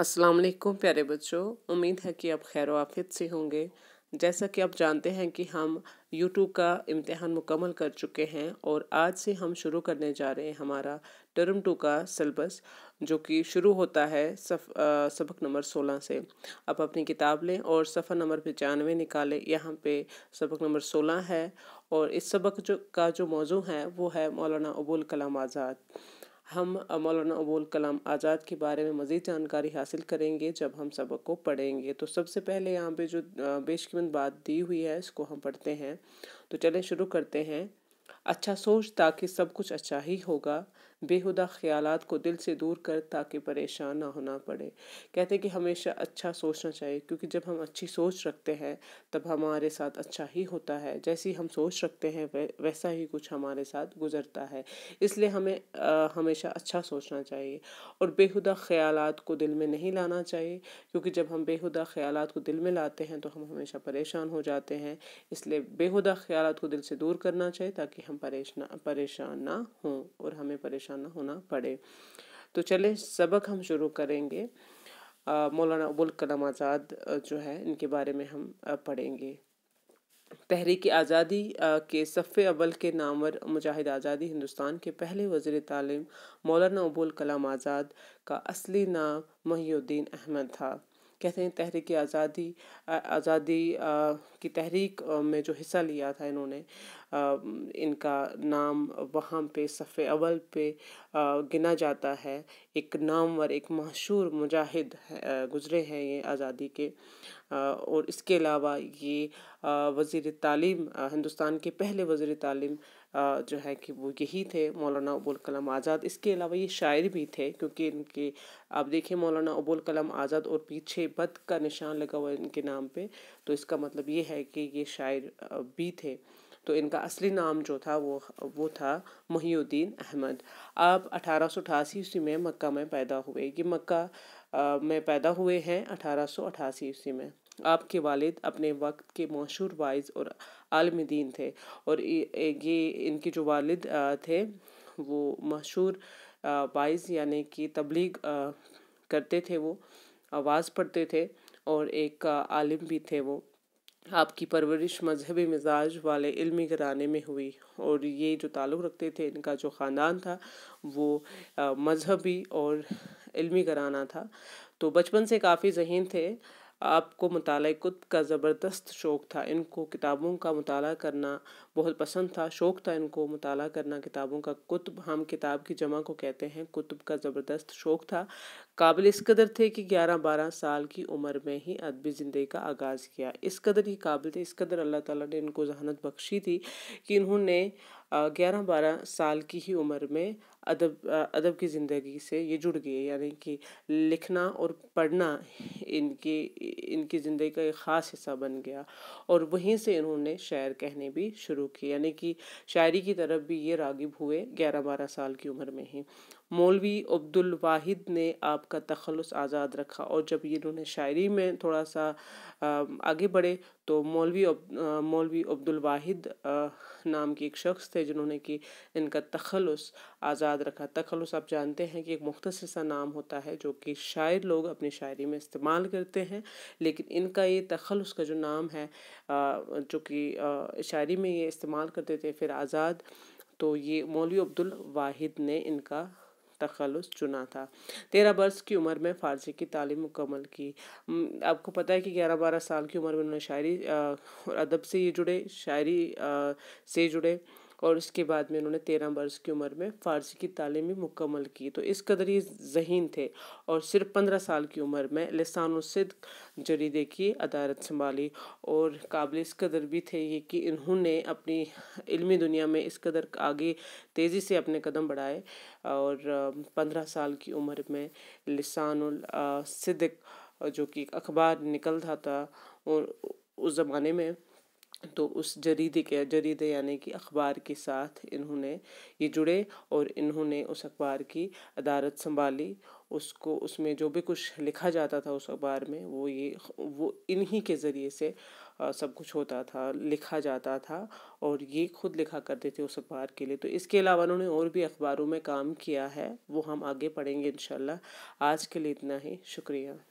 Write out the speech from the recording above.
अस्सलाम वालेकुम प्यारे बच्चों उम्मीद है कि आप खैर आफियत से होंगे जैसा कि आप जानते हैं कि हम YouTube का इम्तहान मुकम्मल कर चुके हैं और आज से हम शुरू करने जा रहे हैं हमारा टर्म टू का सिलेबस जो कि शुरू होता है सफ आ, सबक नंबर सोलह से आप अपनी किताब लें और सफ़ा नंबर पचानवे निकालें यहाँ पे सबक नंबर सोलह है और इस सबक जो का जो मौजू है वो है मौलाना अबुल कलाम आज़ाद हम मौलाना अबुल कलाम आज़ाद के बारे में मज़ीद जानकारी हासिल करेंगे जब हम सबक को पढ़ेंगे तो सबसे पहले यहाँ पे जो बेशकीमत बात दी हुई है इसको हम पढ़ते हैं तो चलें शुरू करते हैं अच्छा सोच ताकि सब कुछ अच्छा ही होगा बेहुदा ख़्याल को दिल से दूर कर ताकि परेशान ना होना पड़े कहते हैं कि हमेशा अच्छा सोचना चाहिए क्योंकि जब हम अच्छी सोच रखते हैं तब हमारे साथ अच्छा ही होता है जैसी हम सोच रखते हैं वैसा ही कुछ हमारे साथ गुजरता है इसलिए हमें आ, हमेशा अच्छा सोचना चाहिए और बेहुदा ख्याल को दिल में नहीं लाना चाहिए क्योंकि जब हम बेहुदा ख्याल को दिल में लाते हैं तो हम हमेशा परेशान हो जाते हैं इसलिए बेहुदा ख्याल को दिल से दूर करना चाहिए ताकि हम परेशान परेशान ना हों और हमें परेशान परेशान होना पड़े तो चले सबक हम शुरू करेंगे मौलाना अबुल कलाम आज़ाद जो है इनके बारे में हम पढ़ेंगे तहरीक आज़ादी के सफ़े अबल के नामवर मुजाहिद आज़ादी हिंदुस्तान के पहले वजीर तालीम मौलाना अबुल कलाम आज़ाद का असली नाम महीद्दीन अहमद था कहते हैं तहरीक आज़ादी आज़ादी की तहरीक में जो हिस्सा लिया था इन्होंने इनका नाम वहाँ पे सफ़े अवल पे गिना जाता है एक नामवर एक मशहूर मुजाहिद गुज़रे हैं ये आज़ादी के और इसके अलावा ये वजीर तालीम हिंदुस्तान के पहले वजीर तालीम जो है कि वो यही थे मौलाना अबुल कलाम आज़ाद इसके अलावा ये शायर भी थे क्योंकि इनके आप देखें मौलाना अबुल कलाम आज़ाद और पीछे बद का निशान लगा हुआ है इनके नाम पे तो इसका मतलब ये है कि ये शायर भी थे तो इनका असली नाम जो था वो वो था महीद्दीन अहमद आप अठारह सौ अठासी ईस्वी में मक्का में पैदा हुए ये मक्का में पैदा हुए हैं अठारह सौ ईस्वी में आपके वालिद अपने वक्त के मशहूर वाइज और आलम दीन थे और ये इनके जो वालिद थे वो मशहूर वाइज यानी कि तबलीग करते थे वो आवाज़ पढ़ते थे और एक आलिम भी थे वो आपकी परवरिश मजहबी मिजाज वाले इल्मी घराने में हुई और ये जो ताल्लुक़ रखते थे इनका जो ख़ानदान था वो मजहबी और इल्मी घराना था तो बचपन से काफ़ी जहन थे आपको मताल कुत्ब का ज़बरदस्त शौक़ था इनको किताबों का मताल करना बहुत पसंद था शौक़ था इनको मताल करना किताबों का कुतुब हम किताब की जमा को कहते हैं कुतुब का ज़बरदस्त शौक़ था काबिल इस कदर थे कि ग्यारह बारह साल की उम्र में ही अदबी ज़िंदगी का आगाज़ किया इस कदर ही काबिल थे इस कदर अल्लाह ताला ने इनको जहानत बख्शी थी कि इन्होंने ग्यारह बारह साल की ही उम्र में अदब अदब की ज़िंदगी से ये जुड़ गए यानी कि लिखना और पढ़ना इनकी इनकी ज़िंदगी का एक ख़ास हिस्सा बन गया और वहीं से इन्होंने शायर कहने भी शुरू किए यानी कि शायरी की तरफ भी ये रागिब हुए ग्यारह बारह साल की उम्र में ही मौलवी अब्दुल वाहिद ने आपका तखलस आज़ाद रखा और जब इन्होंने शायरी में थोड़ा सा आगे बढ़े तो मौलवी मौलवी अब्दुल वाहिद नाम के एक शख्स थे जिन्होंने कि इनका तखलस आज़ाद रखा तखलस आप जानते हैं कि एक मुख्तर सा नाम होता है जो कि शायर लोग अपनी शायरी में इस्तेमाल करते हैं लेकिन इनका ये तखलस का जो नाम है जो कि शायरी में ये इस्तेमाल करते थे फिर आज़ाद तो ये मौलवी अब्दुल वाहिद ने इनका तखलस चुना था तेरह बरस की उम्र में फ़ारसी की तालीम मुकम्मल की आपको पता है कि ग्यारह बारह साल की उम्र में उन्होंने शायरी और अदब से ये जुड़े शायरी आ, से जुड़े और उसके बाद में इन्होंने तेरह वर्ष की उम्र में फ़ारसी की तालीम भी मुकम्मल की तो इस कदर ये जहीन थे और सिर्फ पंद्रह साल की उम्र में लसान जरीदे की अदारत संभाली और काबिल इस कदर भी थे ये कि इन्होंने अपनी इल्मी दुनिया में इस कदर आगे तेज़ी से अपने कदम बढ़ाए और पंद्रह साल की उम्र में लसान सिद्क जो कि अखबार निकलता था उस ज़माने में तो उस जरीदे के जरीदे यानी कि अखबार के साथ इन्होंने ये जुड़े और इन्होंने उस अखबार की अदारत संभाली उसको उसमें जो भी कुछ लिखा जाता था उस अखबार में वो ये वो इन्हीं के ज़रिए से आ, सब कुछ होता था लिखा जाता था और ये खुद लिखा करते थे उस अखबार के लिए तो इसके अलावा उन्होंने और भी अखबारों में काम किया है वो हम आगे पढ़ेंगे इन आज के लिए इतना ही शुक्रिया